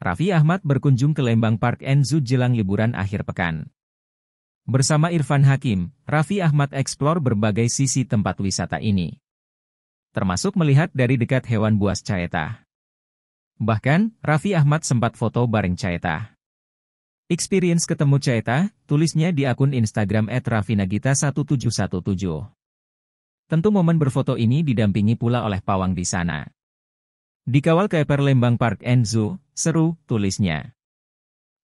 Raffi Ahmad berkunjung ke Lembang Park Enzu jelang liburan akhir pekan. Bersama Irfan Hakim, Raffi Ahmad eksplor berbagai sisi tempat wisata ini. Termasuk melihat dari dekat hewan buas caetah. Bahkan, Raffi Ahmad sempat foto bareng caetah. Experience ketemu Caeta, tulisnya di akun Instagram @rafinagita1717. Tentu momen berfoto ini didampingi pula oleh pawang di sana. Dikawal Kuiper Lembang Park Enzo, seru, tulisnya.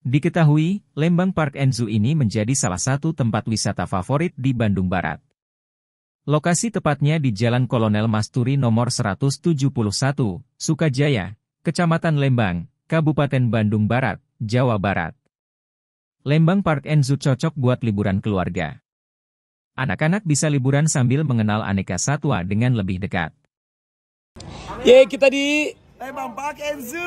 Diketahui, Lembang Park Enzo ini menjadi salah satu tempat wisata favorit di Bandung Barat. Lokasi tepatnya di Jalan Kolonel Masturi nomor 171, Sukajaya, Kecamatan Lembang, Kabupaten Bandung Barat, Jawa Barat. Lembang Park Enzo cocok buat liburan keluarga. Anak-anak bisa liburan sambil mengenal aneka satwa dengan lebih dekat. Ye kita di eh, Lembang Park and Zoo.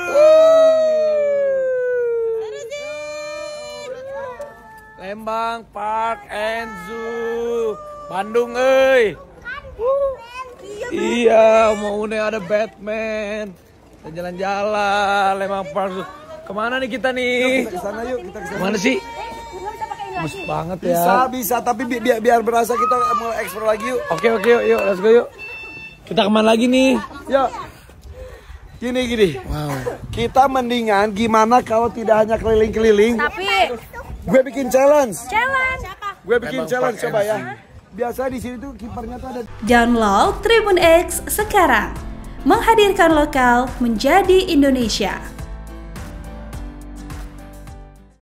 Lembang Park and Zoo. Bandung euy. Iya, mau nih ada Batman. Kita jalan-jalan Lembang Park Zoo. Kemana nih kita nih? Yuk, Mana sih? Bus banget ya. Bisa, bisa. Tapi bi biar, biar berasa kita mau explore lagi yuk. Oke, okay, oke, okay, yuk. Let's go yuk. Kita kemana lagi nih? Yuk. Ya, gini gini. Wow. Kita mendingan gimana kalau tidak hanya keliling-keliling? Tapi gue bikin challenge. Challenge. Gue bikin Emang challenge coba ya. Biasa di sini tuh kipernya tuh ada. Download Tribun X sekarang. Menghadirkan lokal menjadi Indonesia.